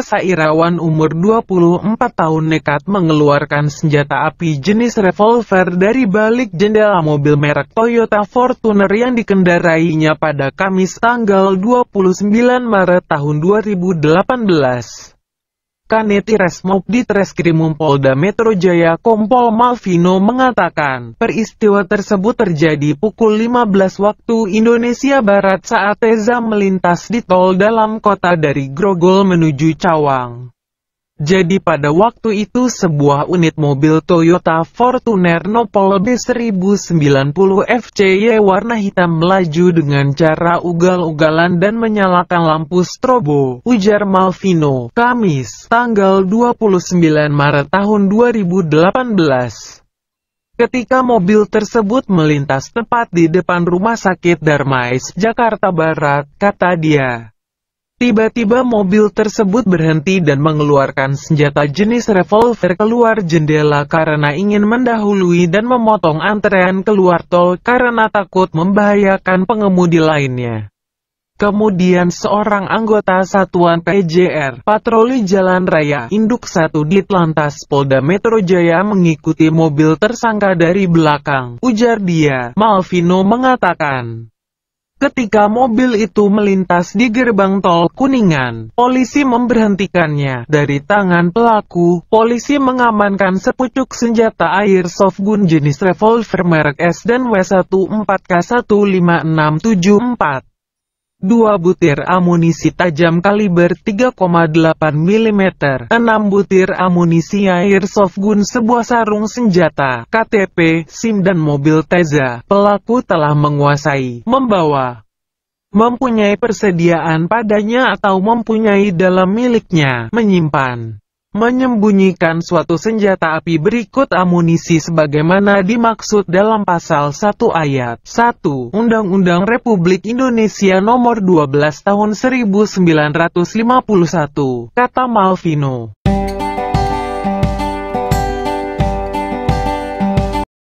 Reza Irawan umur 24 tahun nekat mengeluarkan senjata api jenis revolver dari balik jendela mobil merek Toyota Fortuner yang dikendarainya pada Kamis tanggal 29 Maret tahun 2018. Kaneti Resmob di Treskrimum Polda Metro Jaya Kompol Malvino mengatakan, peristiwa tersebut terjadi pukul 15 waktu Indonesia Barat saat Teza melintas di tol dalam kota dari Grogol menuju Cawang. Jadi pada waktu itu sebuah unit mobil Toyota Fortuner Nopol B1090 FCY warna hitam melaju dengan cara ugal-ugalan dan menyalakan lampu strobo, ujar Malvino, Kamis, tanggal 29 Maret tahun 2018. Ketika mobil tersebut melintas tepat di depan rumah sakit Darmais, Jakarta Barat, kata dia. Tiba-tiba mobil tersebut berhenti dan mengeluarkan senjata jenis revolver keluar jendela karena ingin mendahului dan memotong antrean keluar tol karena takut membahayakan pengemudi lainnya. Kemudian seorang anggota satuan PJR, patroli jalan raya Induk 1 di Lantas Polda Metro Jaya mengikuti mobil tersangka dari belakang, ujar dia, Malvino mengatakan. Ketika mobil itu melintas di gerbang tol Kuningan, polisi memberhentikannya. Dari tangan pelaku, polisi mengamankan sepucuk senjata air gun jenis revolver merek S dan W14K15674. 2 butir amunisi tajam kaliber 3,8 mm, 6 butir amunisi airsoft gun sebuah sarung senjata, KTP, SIM dan mobil Teza. Pelaku telah menguasai, membawa, mempunyai persediaan padanya atau mempunyai dalam miliknya, menyimpan menyembunyikan suatu senjata api berikut amunisi sebagaimana dimaksud dalam pasal 1 ayat 1 Undang-Undang Republik Indonesia Nomor 12 Tahun 1951, kata Malvino.